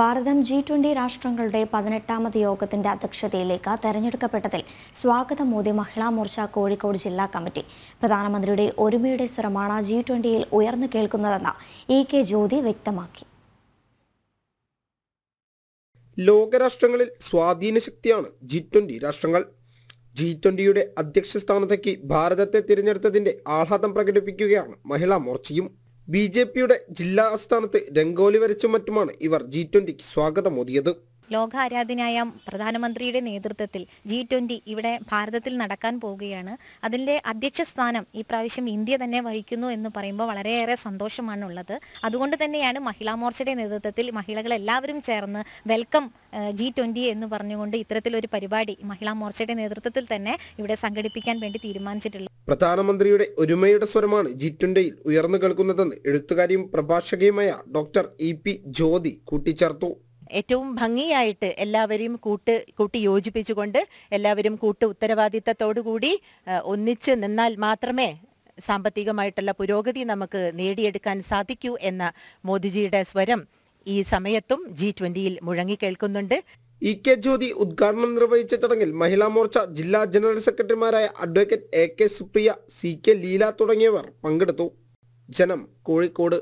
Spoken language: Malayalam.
ഭാരതം ജി ട്വന്റി രാഷ്ട്രങ്ങളുടെ പതിനെട്ടാമത് യോഗത്തിന്റെ അധ്യക്ഷതയിലേക്ക് തെരഞ്ഞെടുക്കപ്പെട്ടതിൽ സ്വാഗതം മോദി മഹിളാ മോർച്ച കോഴിക്കോട് ജില്ലാ കമ്മിറ്റി പ്രധാനമന്ത്രിയുടെ ഒരുമയുടെ സ്വരമാണ് ജി ട്വന്റിയിൽ ഉയർന്നു കേൾക്കുന്നതെന്ന് ഇ കെ ജ്യോതി വ്യക്തമാക്കി ലോകരാഷ്ട്രങ്ങളിൽ സ്വാധീന ശക്തിയാണ് ജി ട്വന്റി രാഷ്ട്രങ്ങൾ ജി ട്വന്റിയുടെ അധ്യക്ഷ സ്ഥാനത്തേക്ക് ഭാരതത്തെ തിരഞ്ഞെടുത്തതിന്റെ ആഹ്ലാദം പ്രകടിപ്പിക്കുകയാണ് മഹിളാ മോർച്ചയും ബി ജെ പിയുടെ ജില്ലാ ആസ്ഥാനത്ത് രംഗോലി വരച്ചും മറ്റുമാണ് ഇവർ ജി ട്വൻ്റിക്ക് സ്വാഗതമോതിയത് ലോകാരാധനയായ പ്രധാനമന്ത്രിയുടെ നേതൃത്വത്തിൽ ജി ട്വന്റി ഇവിടെ ഭാരതത്തിൽ നടക്കാൻ പോവുകയാണ് അതിൻ്റെ അധ്യക്ഷ സ്ഥാനം ഈ പ്രാവശ്യം ഇന്ത്യ തന്നെ വഹിക്കുന്നു എന്ന് പറയുമ്പോൾ വളരെയേറെ സന്തോഷമാണ് ഉള്ളത് അതുകൊണ്ട് തന്നെയാണ് മഹിളാ മോർച്ചയുടെ നേതൃത്വത്തിൽ മഹിളകൾ എല്ലാവരും ചേർന്ന് വെൽക്കം ജി ട്വന്റി എന്ന് പറഞ്ഞുകൊണ്ട് ഇത്തരത്തിലൊരു പരിപാടി മഹിളാ മോർച്ചയുടെ നേതൃത്വത്തിൽ തന്നെ ഇവിടെ സംഘടിപ്പിക്കാൻ വേണ്ടി തീരുമാനിച്ചിട്ടുള്ളത് പ്രധാനമന്ത്രിയുടെ ഒരുമയുടെ സ്വരമാണ് ജി ട്വന്റിയിൽ ഉയർന്നു കേൾക്കുന്നതെന്ന് എഴുത്തുകാരിയും പ്രഭാഷകയുമായ ഡോക്ടർ ഇ പി ജ്യോതി കൂട്ടിച്ചേർത്തു ഏറ്റവും ഭംഗിയായിട്ട് എല്ലാവരെയും കൂട്ട് കൂട്ടി യോജിപ്പിച്ചുകൊണ്ട് എല്ലാവരും കൂട്ട് ഉത്തരവാദിത്തത്തോടുകൂടി ഒന്നിച്ച് നിന്നാൽ മാത്രമേ സാമ്പത്തികമായിട്ടുള്ള പുരോഗതി നമുക്ക് നേടിയെടുക്കാൻ സാധിക്കൂ എന്ന മോദിജിയുടെ സ്വരം ഈ സമയത്തും ജി ട്വന്റിയിൽ മുഴങ്ങി കേൾക്കുന്നുണ്ട് ഇ കെ ജ്യോതി ഉദ്ഘാടനം നിർവഹിച്ച ചടങ്ങിൽ മഹിളാ മോർച്ച ജില്ലാ ജനറൽ സെക്രട്ടറിമാരായ advocate A K Supriya C K Leela തുടങ്ങിയവർ പങ്കെടുത്തു ജനം കോഴിക്കോട്